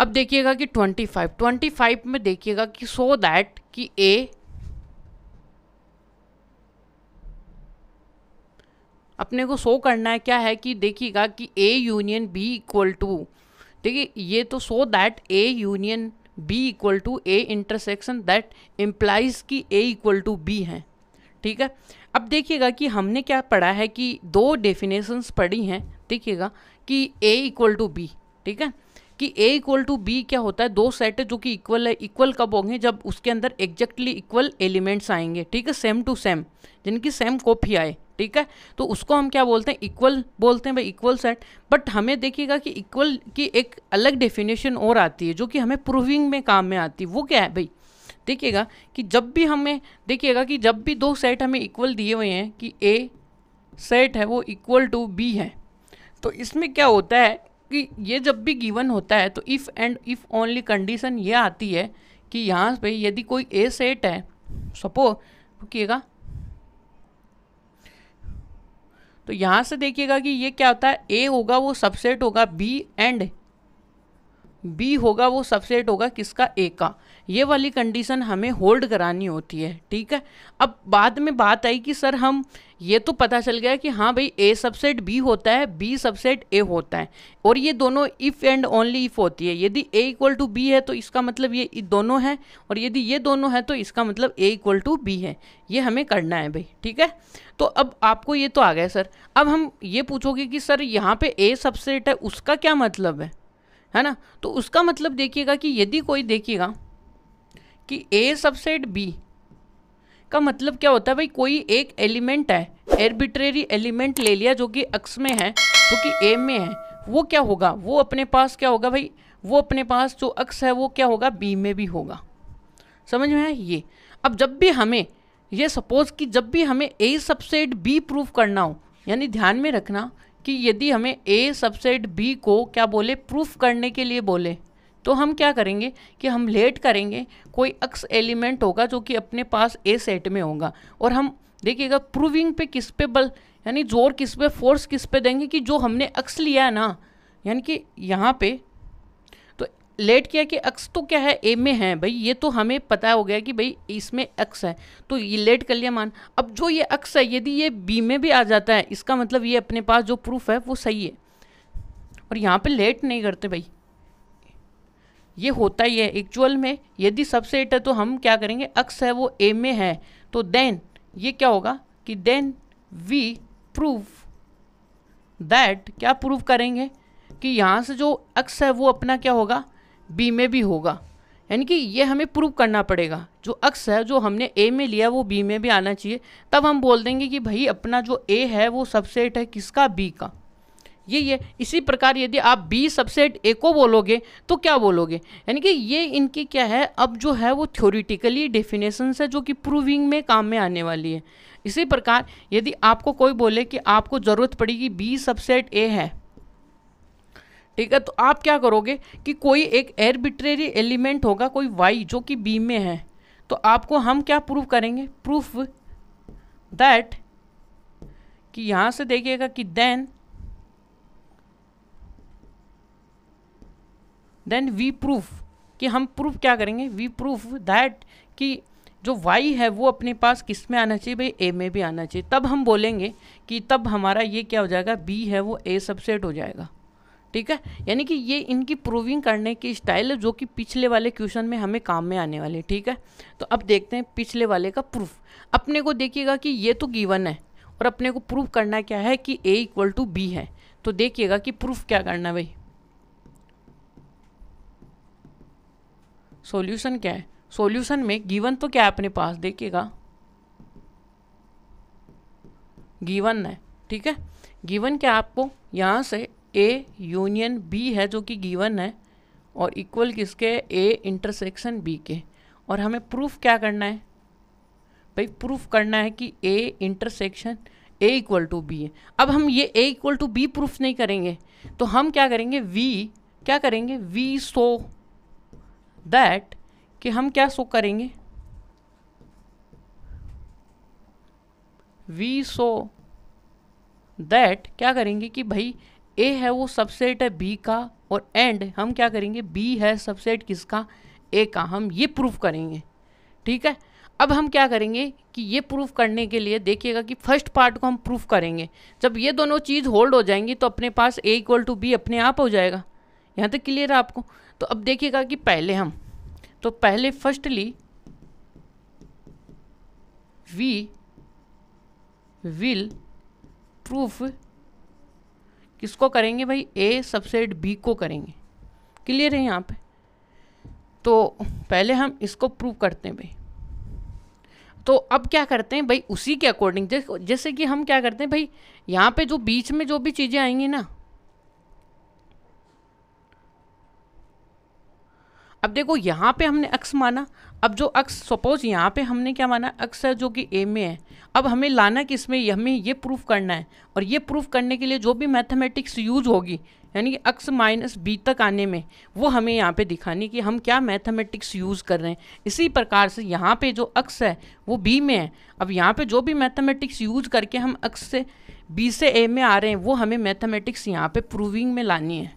अब देखिएगा कि 25 25 में देखिएगा कि सो so दैट कि ए अपने को सो करना है क्या है कि देखिएगा कि A union B equal to देखिए ये तो so that A union B equal to A intersection that implies कि ए इक्वल टू बी हैं ठीक है अब देखिएगा कि हमने क्या पढ़ा है कि दो डेफिनेशंस पढ़ी हैं देखिएगा कि ए इक्वल टू बी ठीक है कि ए इक्वल टू बी क्या होता है दो सेट जो कि इक्वल है इक्वल कब होंगे जब उसके अंदर एग्जैक्टली इक्वल एलिमेंट्स आएंगे ठीक है सेम टू सेम जिनकी सेम कॉपी आए ठीक है तो उसको हम क्या बोलते हैं इक्वल बोलते हैं भाई इक्वल सेट बट हमें देखिएगा कि इक्वल की एक अलग डेफिनेशन और आती है जो कि हमें प्रूविंग में काम में आती है वो क्या है भाई देखिएगा कि जब भी हमें देखिएगा कि जब भी दो सेट हमें इक्वल दिए हुए हैं कि ए सेट है वो इक्वल टू बी है तो इसमें क्या होता है कि ये जब भी गिवन होता है तो if and if only condition ये आती है कि यहाँ पे यदि कोई ए सेट है सपो रुकीगा तो यहाँ से देखिएगा कि ये क्या होता है ए होगा वो सबसेट होगा बी एंड बी होगा वो सबसेट होगा किसका ए का ये वाली कंडीशन हमें होल्ड करानी होती है ठीक है अब बाद में बात आई कि सर हम ये तो पता चल गया कि हाँ भाई ए सबसेट बी होता है बी सबसेट ए होता है और ये दोनों इफ़ एंड ओनली इफ़ होती है यदि ए इक्वल टू बी है तो इसका मतलब ये दोनों है और यदि ये दोनों है तो इसका मतलब ए इक्वल टू बी है ये हमें करना है भाई ठीक है तो अब आपको ये तो आ गया सर अब हम ये पूछोगे कि सर यहाँ पे ए सबसेट है उसका क्या मतलब है है ना तो उसका मतलब देखिएगा कि यदि कोई देखिएगा कि ए सबसेट बी का मतलब क्या होता है भाई कोई एक एलिमेंट है एर्बिट्रेरी एलिमेंट ले लिया जो कि एक्स में है जो कि ए में है वो क्या होगा वो अपने पास क्या होगा भाई वो अपने पास जो अक्स है वो क्या होगा बी में भी होगा समझ में है ये अब जब भी हमें ये सपोज कि जब भी हमें ए सबसेट बी प्रूफ करना हो यानी ध्यान में रखना कि यदि हमें ए सबसेट बी को क्या बोले प्रूफ करने के लिए बोले तो हम क्या करेंगे कि हम लेट करेंगे कोई अक्स एलिमेंट होगा जो कि अपने पास ए सेट में होगा और हम देखिएगा प्रूविंग पे किस पे बल यानी जोर किस पे फोर्स किस पे देंगे कि जो हमने अक्स लिया है ना यानी कि यहाँ पे तो लेट किया कि अक्स तो क्या है ए में है भाई ये तो हमें पता हो गया कि भाई इसमें अक्स है तो ये लेट कर लिया मान अब जो ये अक्स है यदि ये बी में भी आ जाता है इसका मतलब ये अपने पास जो प्रूफ है वो सही है और यहाँ पर लेट नहीं करते भाई ये होता ही है एक्चुअल में यदि सबसेट है तो हम क्या करेंगे अक्स है वो ए में है तो देन ये क्या होगा कि देन वी प्रूव दैट क्या प्रूव करेंगे कि यहाँ से जो अक्स है वो अपना क्या होगा बी में भी होगा यानी कि ये हमें प्रूव करना पड़ेगा जो अक्स है जो हमने ए में लिया वो बी में भी आना चाहिए तब हम बोल देंगे कि भाई अपना जो ए है वो सबसेट है किसका बी का ये है इसी प्रकार यदि आप बी सबसेट ए को बोलोगे तो क्या बोलोगे यानी कि ये इनकी क्या है अब जो है वो थ्योरिटिकली डेफिनेशन है जो कि प्रूविंग में काम में आने वाली है इसी प्रकार यदि आपको कोई बोले कि आपको ज़रूरत पड़ेगी बी सबसेट ए है ठीक है तो आप क्या करोगे कि कोई एक एरबिट्रेरी एलिमेंट होगा कोई वाई जो कि बी में है तो आपको हम क्या प्रूव करेंगे प्रूफ दैट कि यहाँ से देखिएगा कि देन देन वी प्रूफ कि हम प्रूफ क्या करेंगे वी प्रूफ दैट कि जो वाई है वो अपने पास किस में आना चाहिए भाई ए में भी आना चाहिए तब हम बोलेंगे कि तब हमारा ये क्या हो जाएगा बी है वो ए सबसेट हो जाएगा ठीक है यानी कि ये इनकी प्रूविंग करने की स्टाइल है जो कि पिछले वाले क्वेश्चन में हमें काम में आने वाले ठीक है तो अब देखते हैं पिछले वाले का प्रूफ अपने को देखिएगा कि ये तो गिवन है और अपने को प्रूफ करना क्या है कि ए इक्वल टू बी है तो देखिएगा कि प्रूफ क्या करना है भाई सॉल्यूशन क्या है सॉल्यूशन में गिवन तो क्या है अपने पास देखिएगा गिवन है ठीक है गिवन क्या आपको यहाँ से ए यूनियन बी है जो कि गिवन है और इक्वल किसके ए इंटरसेक्शन बी के और हमें प्रूफ क्या करना है भाई प्रूफ करना है कि A intersection A equal to B है अब हम ये A equal to B proof नहीं करेंगे तो हम क्या करेंगे वी क्या करेंगे वी सो दैट कि हम क्या सो करेंगे वी सो दैट क्या करेंगे कि भाई ए है वो सबसेट है बी का और एंड हम क्या करेंगे बी है सबसेट किसका ए का हम ये प्रूफ करेंगे ठीक है अब हम क्या करेंगे कि ये प्रूफ करने के लिए देखिएगा कि फर्स्ट पार्ट को हम प्रूफ करेंगे जब ये दोनों चीज़ होल्ड हो जाएंगी तो अपने पास ए इक्वल टू बी अपने आप हो जाएगा यहाँ तक क्लियर है आपको तो अब देखिएगा कि पहले हम तो पहले फर्स्टली वी विल प्रूफ किसको करेंगे भाई ए सबसेट बी को करेंगे क्लियर है यहाँ पे तो पहले हम इसको प्रूव करते हैं भाई तो अब क्या करते हैं भाई उसी के अकॉर्डिंग जैसे कि हम क्या करते हैं भाई यहाँ पे जो बीच में जो भी चीज़ें आएंगी ना अब देखो यहाँ पे हमने अक्स माना अब जो अक्स सपोज यहाँ पे हमने क्या माना अक्स है जो कि ए में है अब हमें लाना कि इसमें हमें ये प्रूफ करना है और ये प्रूफ करने के लिए जो भी मैथमेटिक्स यूज होगी यानी कि अक्स माइनस बी तक आने में वो हमें यहाँ पे दिखानी कि हम क्या मैथमेटिक्स यूज़ कर रहे हैं इसी प्रकार से यहाँ पे जो अक्स है वो बी में है अब यहाँ पे जो भी मैथमेटिक्स यूज करके हम अक्स से बी से ए में आ रहे हैं वो हमें मैथमेटिक्स यहाँ पे प्रूविंग में लानी है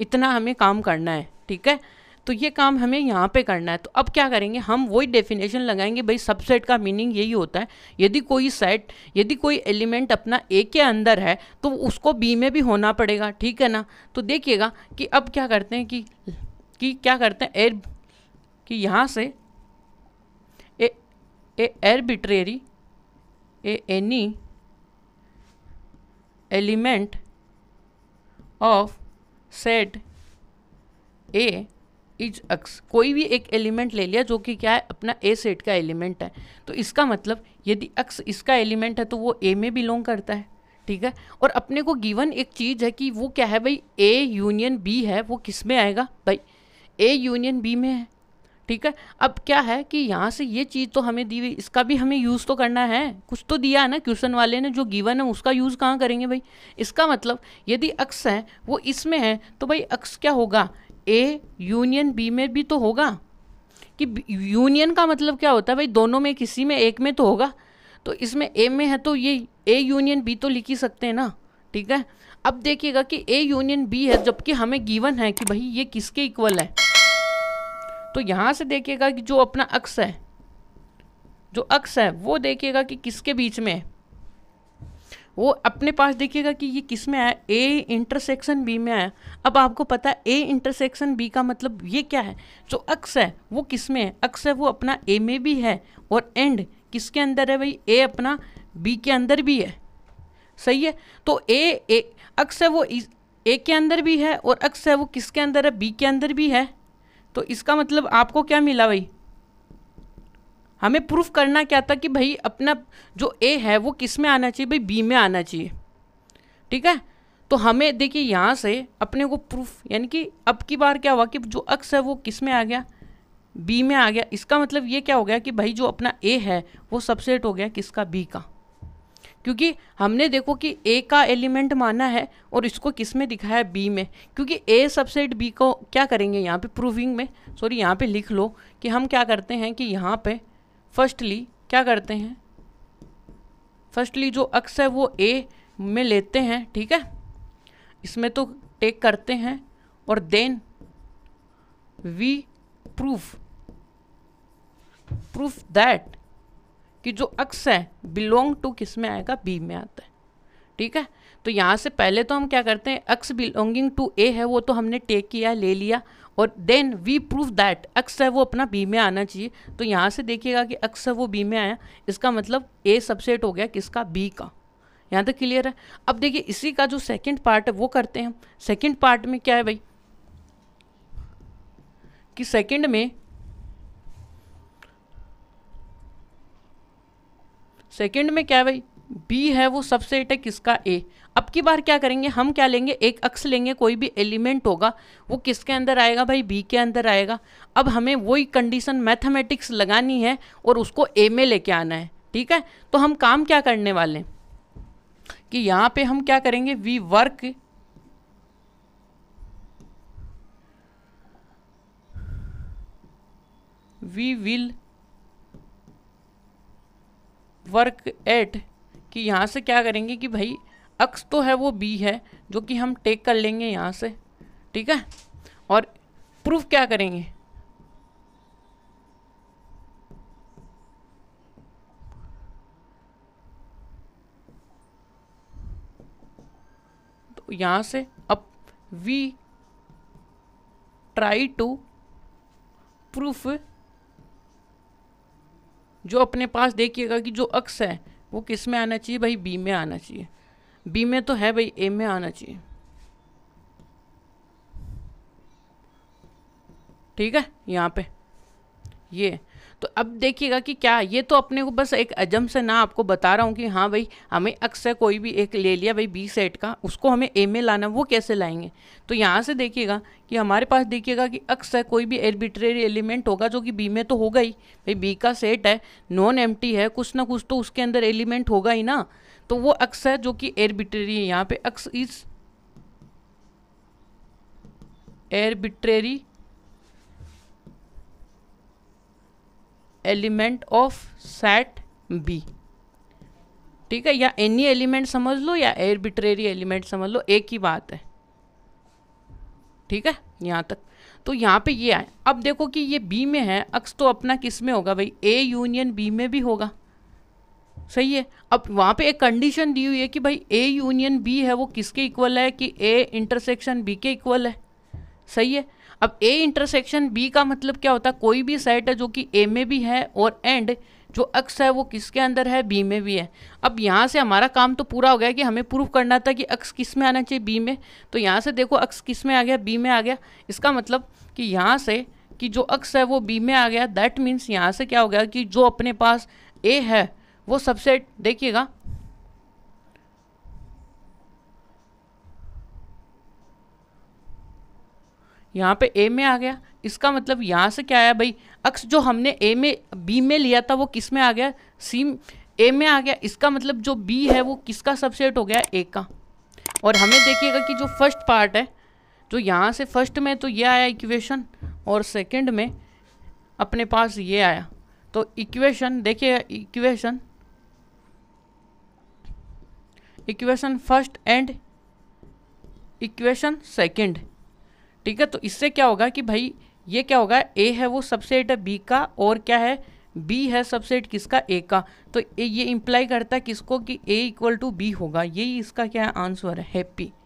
इतना हमें काम करना है ठीक है तो ये काम हमें यहाँ पे करना है तो अब क्या करेंगे हम वही डेफिनेशन लगाएंगे भाई सबसेट का मीनिंग यही होता है यदि कोई सेट यदि कोई एलिमेंट अपना ए के अंदर है तो उसको बी में भी होना पड़ेगा ठीक है ना तो देखिएगा कि अब क्या करते हैं कि कि क्या करते हैं एर कि यहाँ से A arbitrary A any element of set A is कोई भी एक एलिमेंट ले लिया जो कि क्या है अपना ए सेट का एलिमेंट है तो इसका मतलब यदि अक्स इसका एलिमेंट है तो वो ए में बिलोंग करता है ठीक है और अपने को गिवन एक चीज़ है कि वो क्या है भाई ए यूनियन बी है वो किस में आएगा भाई ए यूनियन बी में है ठीक है अब क्या है कि यहाँ से ये चीज़ तो हमें दी हुई इसका भी हमें यूज़ तो करना है कुछ तो दिया है ना क्वेश्चन वाले ने जो गिवन है उसका यूज़ कहाँ करेंगे भाई इसका मतलब यदि अक्स है वो इसमें है तो भाई अक्स क्या होगा ए यूनियन बी में भी तो होगा कि यूनियन का मतलब क्या होता है भाई दोनों में किसी में एक में तो होगा तो इसमें ए में है तो ये ए यूनियन बी तो लिख ही सकते हैं ना ठीक है अब देखिएगा कि ए यूनियन बी है जबकि हमें गिवन है कि भाई ये किसके इक्वल है तो यहाँ से देखिएगा कि जो अपना अक्स है जो अक्स है वो देखिएगा कि किसके बीच में है वो अपने पास देखिएगा कि ये किस में आया ए इंटरसेक्शन बी में आया अब आपको पता है ए इंटरसेक्शन बी का मतलब ये क्या है जो अक्स है वो किस में है अक्स है वो अपना ए में भी है और एंड किसके अंदर है भाई ए अपना बी के अंदर भी है सही है तो ए अक्स है वो इस, ए के अंदर भी है और अक्स है वो किसके अंदर है बी के अंदर भी है तो इसका मतलब आपको क्या मिला भाई हमें प्रूफ करना क्या था कि भाई अपना जो ए है वो किस में आना चाहिए भाई बी में आना चाहिए ठीक है तो हमें देखिए यहाँ से अपने को प्रूफ यानी कि अब की बार क्या हुआ कि जो अक्स है वो किस में आ गया बी में आ गया इसका मतलब ये क्या हो गया कि भाई जो अपना ए है वो सबसेट हो गया किसका बी का क्योंकि हमने देखो कि ए का एलिमेंट माना है और इसको किस में दिखाया बी में क्योंकि ए सबसेट बी को क्या करेंगे यहाँ पे प्रूविंग में सॉरी यहाँ पे लिख लो कि हम क्या करते हैं कि यहाँ पे फर्स्टली क्या करते हैं फर्स्टली जो अक्स है वो ए में लेते हैं ठीक है इसमें तो टेक करते हैं और then we proof proof that कि जो अक्स है बिलोंग टू किस में आएगा बी में आता है ठीक है तो यहाँ से पहले तो हम क्या करते हैं अक्स बिलोंगिंग टू ए है वो तो हमने टेक किया ले लिया और देन वी प्रूव दैट है वो अपना बी में आना चाहिए तो यहाँ से देखिएगा कि है वो बी में आया इसका मतलब ए सबसेट हो गया किसका बी का यहाँ तक क्लियर है अब देखिए इसी का जो सेकंड पार्ट है वो करते हैं हम सेकंड पार्ट में क्या है भाई कि सेकंड में सेकंड में क्या है भाई बी है वो सबसेट है किसका ए अब की बार क्या करेंगे हम क्या लेंगे एक अक्स लेंगे कोई भी एलिमेंट होगा वो किसके अंदर आएगा भाई बी के अंदर आएगा अब हमें वही कंडीशन मैथमेटिक्स लगानी है और उसको ए में लेके आना है ठीक है तो हम काम क्या करने वाले हैं कि यहाँ पे हम क्या करेंगे we work we will work at कि यहाँ से क्या करेंगे कि भाई अक्स तो है वो बी है जो कि हम टेक कर लेंगे यहाँ से ठीक है और प्रूफ क्या करेंगे तो यहाँ से अब वी ट्राई टू प्रूफ जो अपने पास देखिएगा कि जो अक्स है वो किस में आना चाहिए भाई बी में आना चाहिए बी में तो है भाई ए में आना चाहिए ठीक है यहाँ पे ये तो अब देखिएगा कि क्या ये तो अपने को बस एक अजम से ना आपको बता रहा हूँ कि हाँ भाई हमें अक्सर कोई भी एक ले लिया भाई बी सेट का उसको हमें ए में लाना वो कैसे लाएंगे तो यहाँ से देखिएगा कि हमारे पास देखिएगा कि अक्सर कोई भी एर्बिट्रेरी एलिमेंट होगा जो कि बी में तो होगा ही भाई बी का सेट है नॉन एम है कुछ ना कुछ तो उसके अंदर एलिमेंट होगा ही ना तो वो अक्स है जो कि एरबिट्रेरी है यहाँ पे x is arbitrary element of set B ठीक है या एनी एलिमेंट समझ लो या एरबिट्रेरी एलिमेंट समझ लो एक ही बात है ठीक है यहाँ तक तो यहाँ पे ये आए अब देखो कि ये बी में है अक्स तो अपना किस में होगा भाई ए यूनियन बी में भी होगा सही है अब वहाँ पे एक कंडीशन दी हुई है कि भाई ए यूनियन बी है वो किसके इक्वल है कि ए इंटरसेक्शन बी के इक्वल है सही है अब ए इंटरसेक्शन बी का मतलब क्या होता है कोई भी सेट है जो कि ए में भी है और एंड जो अक्स है वो किसके अंदर है बी में भी है अब यहाँ से हमारा काम तो पूरा हो गया कि हमें प्रूव करना था कि अक्स किस में आना चाहिए बी में तो यहाँ से देखो अक्स किस में आ गया बी में आ गया इसका मतलब कि यहाँ से कि जो अक्स है वो बी में आ गया दैट मीन्स यहाँ से क्या हो गया कि जो अपने पास ए है वो सबसेट देखिएगा यहाँ पे ए में आ गया इसका मतलब यहाँ से क्या आया भाई अक्स जो हमने ए में बी में लिया था वो किस में आ गया सी ए में आ गया इसका मतलब जो बी है वो किसका सबसेट हो गया ए का और हमें देखिएगा कि जो फर्स्ट पार्ट है जो यहाँ से फर्स्ट में तो ये आया इक्वेशन और सेकंड में अपने पास ये आया तो इक्वेशन देखिए equation equation first and equation second ठीक है तो इससे क्या होगा कि भाई ये क्या होगा ए है वो सबसेट है बी का और क्या है बी है सबसेट किसका ए का तो ये इम्प्लाई करता है किसको कि ए इक्वल टू बी होगा यही इसका क्या है आंसर है हैप्पी